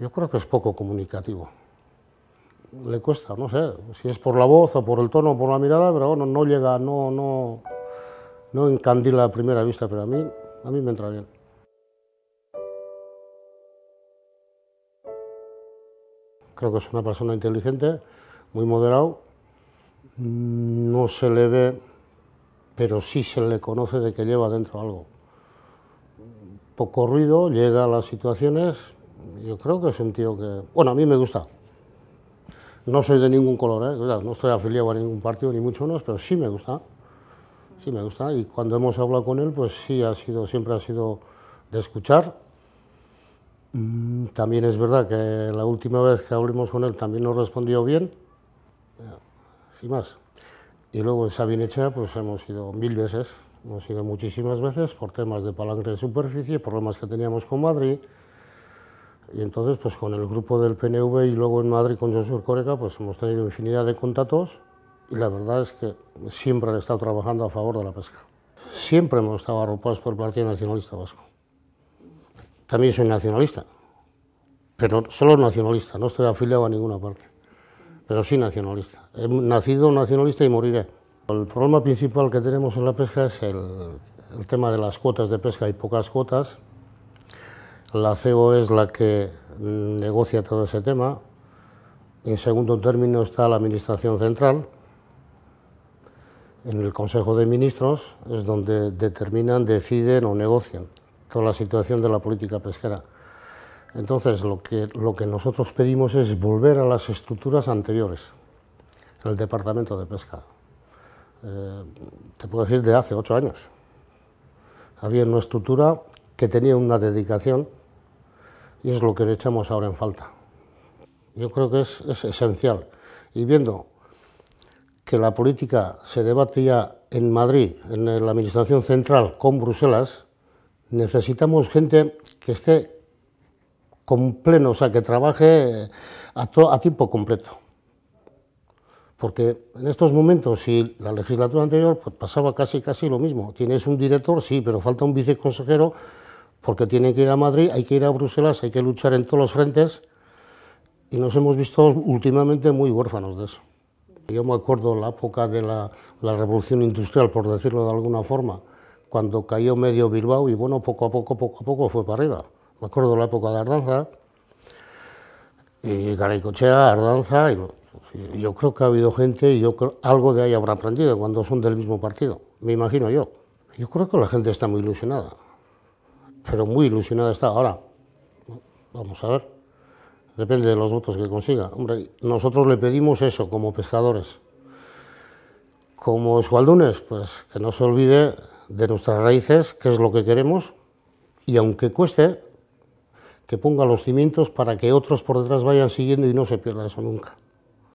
Yo creo que es poco comunicativo. Le cuesta, no sé, si es por la voz o por el tono o por la mirada, pero bueno, no llega, no, no, no encandila a primera vista, pero a mí, a mí me entra bien. Creo que es una persona inteligente, muy moderado, no se le ve, pero sí se le conoce de que lleva dentro algo. Poco ruido, llega a las situaciones, yo creo que es un tío que... Bueno, a mí me gusta. No soy de ningún color, ¿eh? no estoy afiliado a ningún partido, ni mucho menos, pero sí me gusta. Sí me gusta. Y cuando hemos hablado con él, pues sí, ha sido, siempre ha sido de escuchar. Mm, también es verdad que la última vez que hablamos con él también nos respondió bien, sin más. Y luego en hecha, pues hemos ido mil veces, hemos ido muchísimas veces por temas de palanca de superficie, problemas que teníamos con Madrid, y entonces, pues con el grupo del PNV y luego en Madrid con José Coreca, pues hemos tenido infinidad de contactos y la verdad es que siempre han estado trabajando a favor de la pesca. Siempre hemos estado arropados por el Partido Nacionalista Vasco. También soy nacionalista, pero solo nacionalista, no estoy afiliado a ninguna parte, pero sí nacionalista. He nacido nacionalista y moriré. El problema principal que tenemos en la pesca es el, el tema de las cuotas de pesca y pocas cuotas. La CEO es la que negocia todo ese tema. En segundo término está la Administración Central. En el Consejo de Ministros es donde determinan, deciden o negocian toda la situación de la política pesquera. Entonces, lo que, nosotros pedimos es volver a las estructuras anteriores, el Departamento de Pesca. Eh, te puedo decir de hace ocho años. Había una estructura que tenía una dedicación y es lo que le echamos ahora en falta. Yo creo que es, esencial. Y viendo que la política se debatía en Madrid, en la Administración Central, con Bruselas, necesitamos gente que esté con pleno, o sea, que trabaje eh, a, a tiempo completo. Porque en estos momentos, si la legislatura anterior, pues pasaba casi casi lo mismo. Tienes un director, sí, pero falta un viceconsejero porque tiene que ir a Madrid, hay que ir a Bruselas, hay que luchar en todos los frentes y nos hemos visto últimamente muy huérfanos de eso. Yo me acuerdo la época de la, revolución industrial, por decirlo de alguna forma, cuando cayó medio Bilbao y bueno, poco a poco, poco a poco fue para arriba. Me acuerdo la época de Ardanza y Garaycochea, Ardanza, y pues, yo creo que ha habido gente y yo algo de ahí habrá aprendido cuando son del mismo partido, me imagino yo. Yo creo que la gente está muy ilusionada pero muy ilusionada está ahora. Vamos a ver, depende de los votos que consiga. nosotros le pedimos eso como pescadores. Como escualdunes, pues que no se olvide de nuestras raíces, qué es lo que queremos, y aunque cueste, que ponga los cimientos para que otros por detrás vayan siguiendo y no se pierda eso nunca.